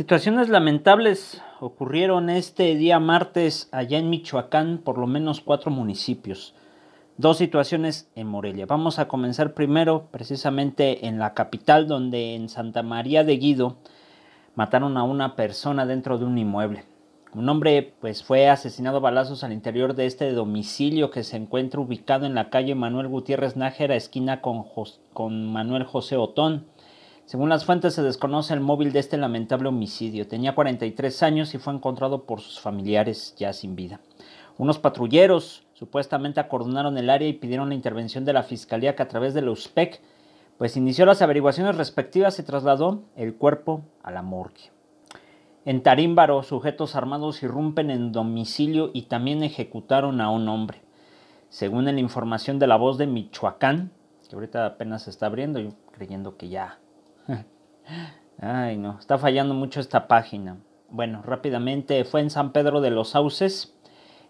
Situaciones lamentables ocurrieron este día martes allá en Michoacán, por lo menos cuatro municipios. Dos situaciones en Morelia. Vamos a comenzar primero precisamente en la capital, donde en Santa María de Guido mataron a una persona dentro de un inmueble. Un hombre pues fue asesinado a balazos al interior de este domicilio que se encuentra ubicado en la calle Manuel Gutiérrez Nájera, esquina con, con Manuel José Otón. Según las fuentes, se desconoce el móvil de este lamentable homicidio. Tenía 43 años y fue encontrado por sus familiares ya sin vida. Unos patrulleros supuestamente acordonaron el área y pidieron la intervención de la fiscalía que a través de la USPEC pues inició las averiguaciones respectivas y trasladó el cuerpo a la morgue. En Tarímbaro, sujetos armados irrumpen en domicilio y también ejecutaron a un hombre. Según la información de la voz de Michoacán, que ahorita apenas se está abriendo, yo creyendo que ya Ay, no, está fallando mucho esta página. Bueno, rápidamente fue en San Pedro de los Sauces.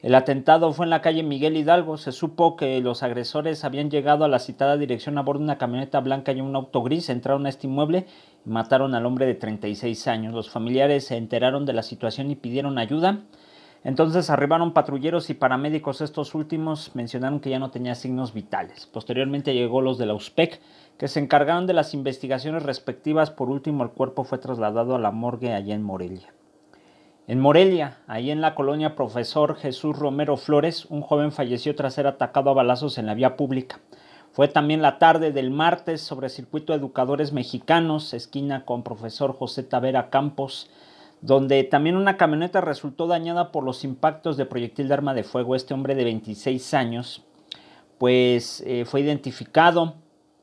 El atentado fue en la calle Miguel Hidalgo. Se supo que los agresores habían llegado a la citada dirección a bordo de una camioneta blanca y un auto gris. Entraron a este inmueble y mataron al hombre de 36 años. Los familiares se enteraron de la situación y pidieron ayuda. Entonces arribaron patrulleros y paramédicos. Estos últimos mencionaron que ya no tenía signos vitales. Posteriormente llegó los de la USPEC, que se encargaron de las investigaciones respectivas. Por último, el cuerpo fue trasladado a la morgue allá en Morelia. En Morelia, ahí en la colonia Profesor Jesús Romero Flores, un joven falleció tras ser atacado a balazos en la vía pública. Fue también la tarde del martes sobre circuito educadores mexicanos, esquina con profesor José Tavera Campos, donde también una camioneta resultó dañada por los impactos de proyectil de arma de fuego. Este hombre de 26 años, pues eh, fue identificado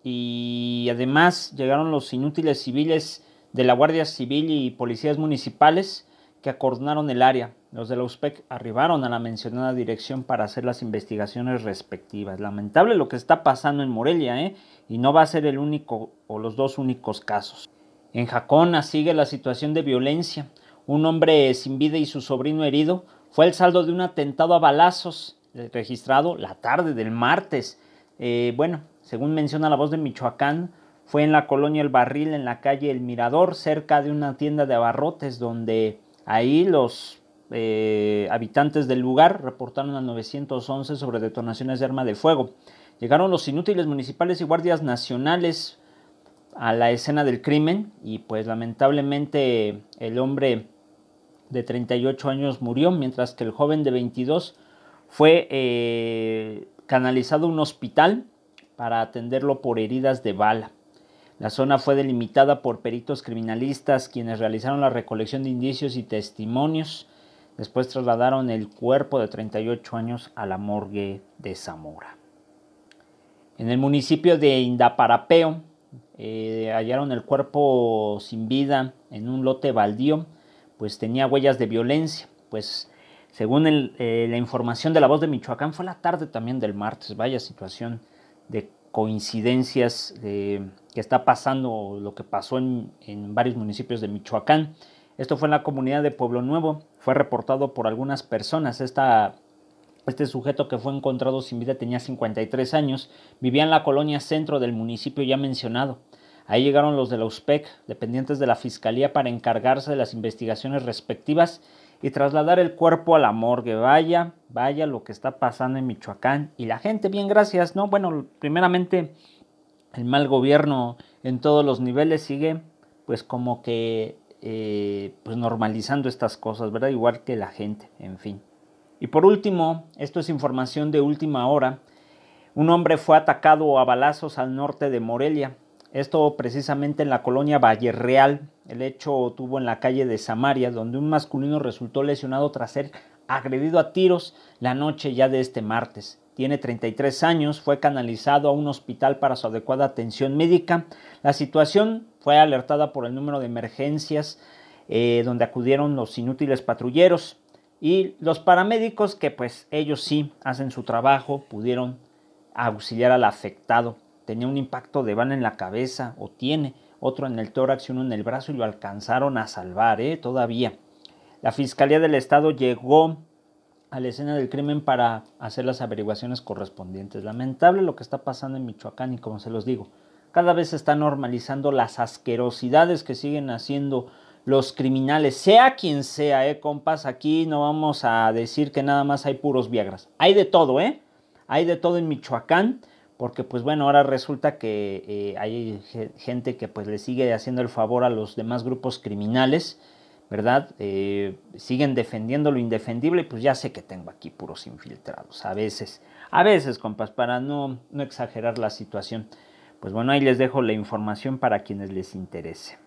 y además llegaron los inútiles civiles de la Guardia Civil y policías municipales que acordonaron el área. Los de la USPEC arribaron a la mencionada dirección para hacer las investigaciones respectivas. Lamentable lo que está pasando en Morelia, ¿eh? y no va a ser el único o los dos únicos casos. En Jacona sigue la situación de violencia un hombre sin vida y su sobrino herido, fue el saldo de un atentado a balazos eh, registrado la tarde del martes. Eh, bueno, según menciona la voz de Michoacán, fue en la colonia El Barril, en la calle El Mirador, cerca de una tienda de abarrotes, donde ahí los eh, habitantes del lugar reportaron al 911 sobre detonaciones de arma de fuego. Llegaron los inútiles municipales y guardias nacionales a la escena del crimen y pues lamentablemente el hombre de 38 años murió, mientras que el joven de 22 fue eh, canalizado a un hospital para atenderlo por heridas de bala. La zona fue delimitada por peritos criminalistas quienes realizaron la recolección de indicios y testimonios. Después trasladaron el cuerpo de 38 años a la morgue de Zamora. En el municipio de Indaparapeo eh, hallaron el cuerpo sin vida en un lote baldío pues tenía huellas de violencia, pues según eh, la información de la voz de Michoacán, fue la tarde también del martes, vaya situación de coincidencias eh, que está pasando, lo que pasó en, varios municipios de Michoacán. Esto fue en la comunidad de Pueblo Nuevo, fue reportado por algunas personas. este sujeto que fue encontrado sin vida tenía 53 años, vivía en la colonia centro del municipio ya mencionado. Ahí llegaron los de la USPEC, dependientes de la Fiscalía, para encargarse de las investigaciones respectivas y trasladar el cuerpo a la morgue. Vaya, vaya lo que está pasando en Michoacán. Y la gente, bien, gracias, ¿no? Bueno, primeramente, el mal gobierno en todos los niveles sigue, pues como que, eh, pues, normalizando estas cosas, ¿verdad? Igual que la gente, en fin. Y por último, esto es información de última hora, un hombre fue atacado a balazos al norte de Morelia. Esto precisamente en la colonia Valle Real. El hecho tuvo en la calle de Samaria, donde un masculino resultó lesionado tras ser agredido a tiros la noche ya de este martes. Tiene 33 años, fue canalizado a un hospital para su adecuada atención médica. La situación fue alertada por el número de emergencias eh, donde acudieron los inútiles patrulleros y los paramédicos que pues ellos sí hacen su trabajo, pudieron auxiliar al afectado. Tenía un impacto de van en la cabeza, o tiene, otro en el tórax y uno en el brazo, y lo alcanzaron a salvar, ¿eh? Todavía. La Fiscalía del Estado llegó a la escena del crimen para hacer las averiguaciones correspondientes. Lamentable lo que está pasando en Michoacán y como se los digo, cada vez se está normalizando las asquerosidades que siguen haciendo los criminales, sea quien sea, eh, compas, aquí no vamos a decir que nada más hay puros viagras. Hay de todo, ¿eh? Hay de todo en Michoacán porque pues bueno, ahora resulta que eh, hay gente que pues le sigue haciendo el favor a los demás grupos criminales, ¿verdad? Eh, siguen defendiendo lo indefendible y pues ya sé que tengo aquí puros infiltrados, a veces, a veces, compas, para no, no exagerar la situación. Pues bueno, ahí les dejo la información para quienes les interese.